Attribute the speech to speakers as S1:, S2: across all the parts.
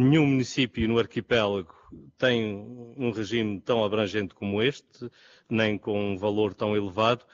S1: Nenhum município no arquipélago tem um regime tão abrangente como este, nem com um valor tão elevado.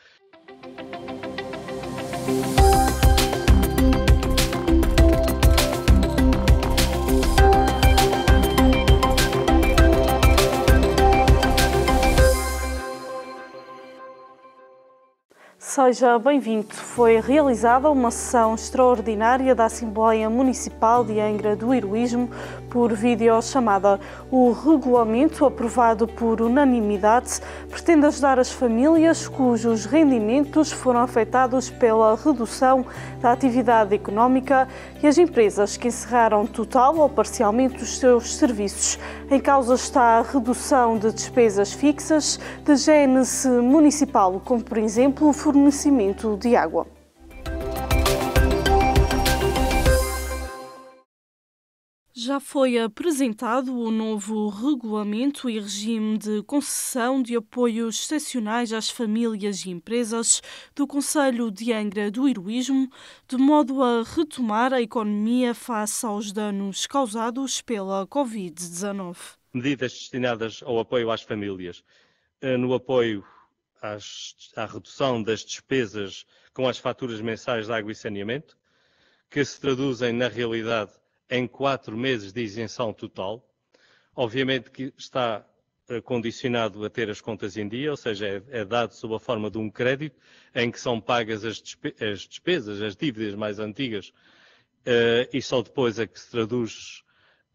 S2: Seja bem-vindo foi realizada uma sessão extraordinária da Assembleia Municipal de Angra do Heroísmo por videochamada. O regulamento, aprovado por unanimidade, pretende ajudar as famílias cujos rendimentos foram afetados pela redução da atividade económica e as empresas que encerraram total ou parcialmente os seus serviços. Em causa está a redução de despesas fixas de gênese municipal, como por exemplo o fornecimento de água. Já foi apresentado o novo regulamento e regime de concessão de apoios excepcionais às famílias e empresas do Conselho de Angra do Heroísmo, de modo a retomar a economia face aos danos causados pela Covid-19.
S1: Medidas destinadas ao apoio às famílias, eh, no apoio às, à redução das despesas com as faturas mensais de água e saneamento, que se traduzem na realidade em quatro meses de isenção total. Obviamente que está eh, condicionado a ter as contas em dia, ou seja, é, é, dado sob a forma de um crédito em que são pagas as, despesas, as dívidas mais antigas, eh, e só depois é que se traduz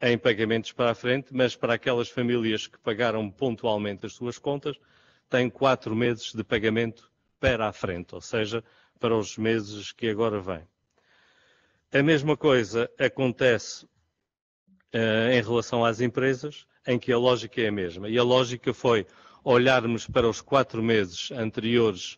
S1: em pagamentos para a frente, mas para aquelas famílias que pagaram pontualmente as suas contas, tem quatro meses de pagamento para a frente, ou seja, para os meses que agora vêm. A mesma coisa acontece uh, em relação às empresas, em que a lógica é a mesma. E a lógica foi olharmos para os quatro meses anteriores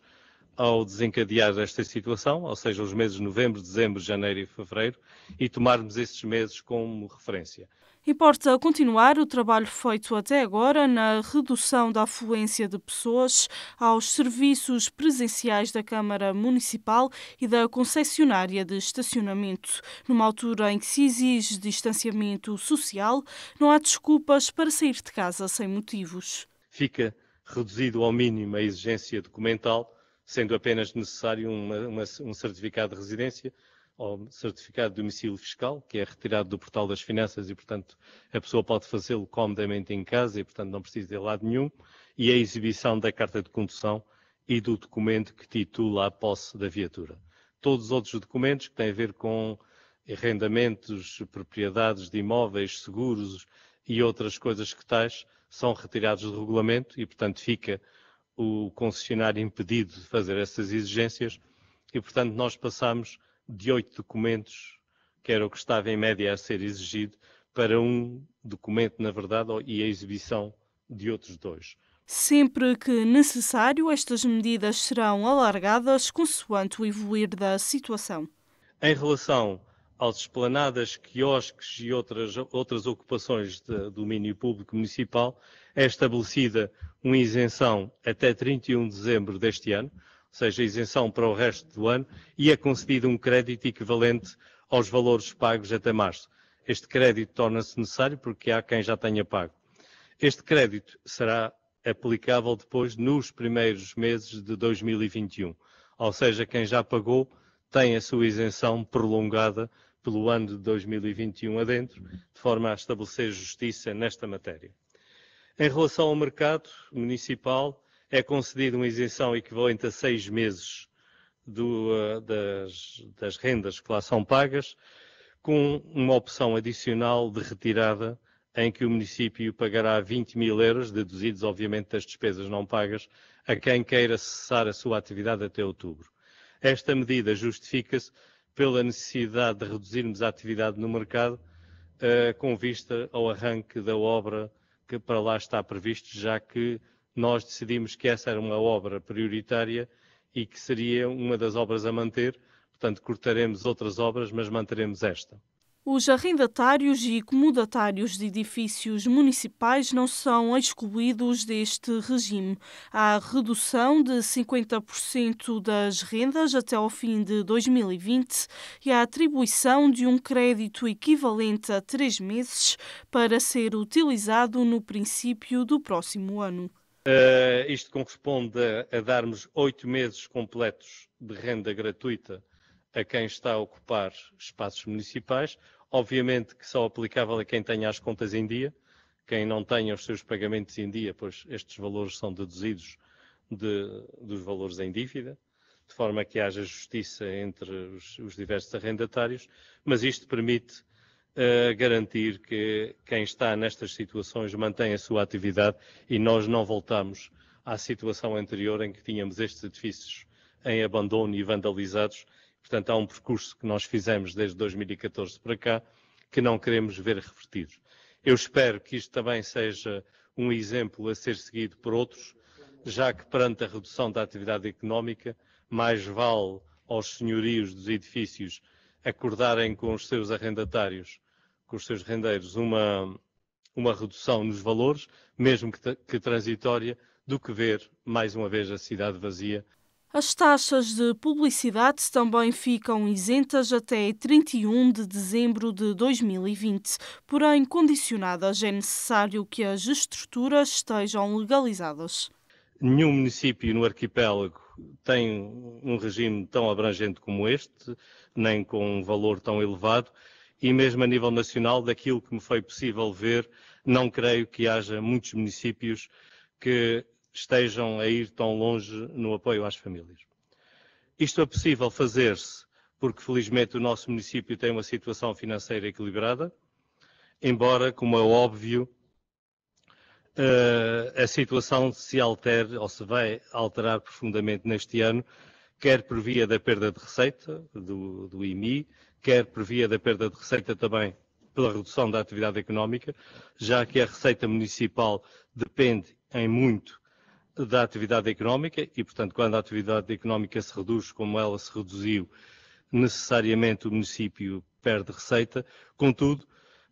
S1: ao desencadear esta situação, ou seja, os meses de novembro, dezembro, janeiro e fevereiro, e tomarmos esses meses como referência.
S2: Importa continuar o trabalho feito até agora na redução da afluência de pessoas aos serviços presenciais da Câmara Municipal e da concessionária de estacionamento. Numa altura em que se exige distanciamento social, não há desculpas para sair de casa sem motivos.
S1: Fica reduzido ao mínimo a exigência documental, sendo apenas necessário uma, uma, um certificado de residência ao certificado de domicílio fiscal, que é retirado do portal das finanças e, portanto, a pessoa pode fazê-lo comodamente em casa e, portanto, não precisa ir lado nenhum, e a exibição da carta de condução e do documento que titula a posse da viatura. Todos os outros documentos que têm a ver com arrendamentos, propriedades de imóveis, seguros e outras coisas que tais são retirados do regulamento e, portanto, fica o concessionário impedido de fazer essas exigências e, portanto, nós passamos de oito documentos, que era o que estava em média a ser exigido, para um documento, na verdade, e a exibição de outros dois.
S2: Sempre que necessário, estas medidas serão alargadas consoante o evoluir da situação.
S1: Em relação aos esplanadas, quiosques e outras, outras ocupações de domínio público municipal, é estabelecida uma isenção até 31 de dezembro deste ano, seja, isenção para o resto do ano, e é concedido um crédito equivalente aos valores pagos até março. Este crédito torna-se necessário porque há quem já tenha pago. Este crédito será aplicável depois nos primeiros meses de 2021, ou seja, quem já pagou tem a sua isenção prolongada pelo ano de 2021 adentro, de forma a estabelecer justiça nesta matéria. Em relação ao mercado municipal, é concedida uma isenção equivalente a seis meses do, eh, das, das, rendas que lá são pagas, com uma opção adicional de retirada em que o município pagará 20 mil euros, deduzidos obviamente das despesas não pagas, a quem queira cessar a sua atividade até outubro. Esta medida justifica-se pela necessidade de reduzirmos a atividade no mercado, eh, com vista ao arranque da obra que para lá está previsto, já que nós decidimos que essa era uma obra prioritária e que seria uma das obras a manter. Portanto, cortaremos outras obras, mas manteremos esta.
S2: Os arrendatários e comodatários de edifícios municipais não são excluídos deste regime. Há redução de 50% das rendas até ao fim de 2020 e a atribuição de um crédito equivalente a três meses para ser utilizado no princípio do próximo ano.
S1: Uh, isto corresponde a, a darmos oito meses completos de renda gratuita a quem está a ocupar espaços municipais. Obviamente que só aplicável a quem tenha as contas em dia. Quem não tenha os seus pagamentos em dia, pois estes valores são deduzidos de, dos valores em dívida, de forma que haja justiça entre os, os diversos arrendatários, mas isto permite a garantir que quem está nestas situações mantém a sua atividade e nós não voltamos à situação anterior em que tínhamos estes edifícios em abandono e vandalizados. Portanto, há um percurso que nós fizemos desde 2014 para cá que não queremos ver revertido. Eu espero que isto também seja um exemplo a ser seguido por outros, já que perante a redução da atividade económica, mais vale aos senhorios dos edifícios acordarem com os seus arrendatários, com os seus rendeiros, uma, uma redução nos valores, mesmo que, que transitória, do que ver, mais uma vez, a cidade vazia.
S2: As taxas de publicidade também ficam isentas até 31 de dezembro de 2020, porém condicionadas é necessário que as estruturas estejam legalizadas.
S1: Nenhum município no arquipélago tem um regime tão abrangente como este, nem com um valor tão elevado, e mesmo a nível nacional, daquilo que me foi possível ver, não creio que haja muitos municípios que estejam a ir tão longe no apoio às famílias. Isto é possível fazer-se porque, felizmente, o nosso município tem uma situação financeira equilibrada, embora, como é óbvio, eh, a situação se altere ou se vai alterar profundamente neste ano, quer por via da perda de receita do, do IMI, quer por via da perda de receita também pela redução da atividade económica, já que a receita municipal depende em muito da atividade económica e, portanto, quando a atividade económica se reduz como ela se reduziu, necessariamente o município perde receita. Contudo,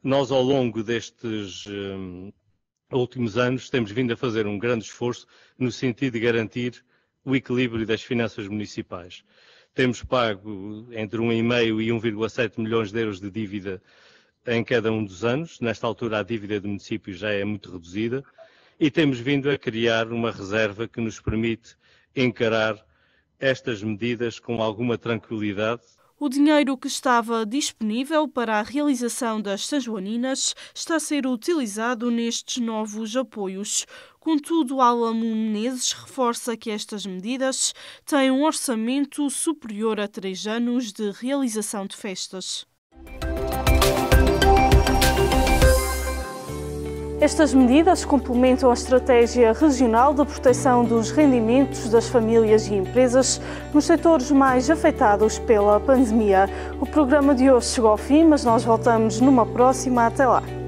S1: nós ao longo destes eh, últimos anos, temos vindo a fazer um grande esforço no sentido de garantir o equilíbrio das finanças municipais. Temos pago entre 1,5 e 1,7 milhões de euros de dívida em cada um dos anos. Nesta altura, a dívida do município já é muito reduzida e temos vindo a criar uma reserva que nos permite encarar estas medidas com alguma tranquilidade
S2: o dinheiro que estava disponível para a realização das sanjuaninas está a ser utilizado nestes novos apoios. Contudo, Álamo Menezes reforça que estas medidas têm um orçamento superior a três anos de realização de festas. Estas medidas complementam a estratégia regional de proteção dos rendimentos das famílias e empresas nos setores mais afetados pela pandemia. O programa de hoje chegou ao fim, mas nós voltamos numa próxima. Até lá!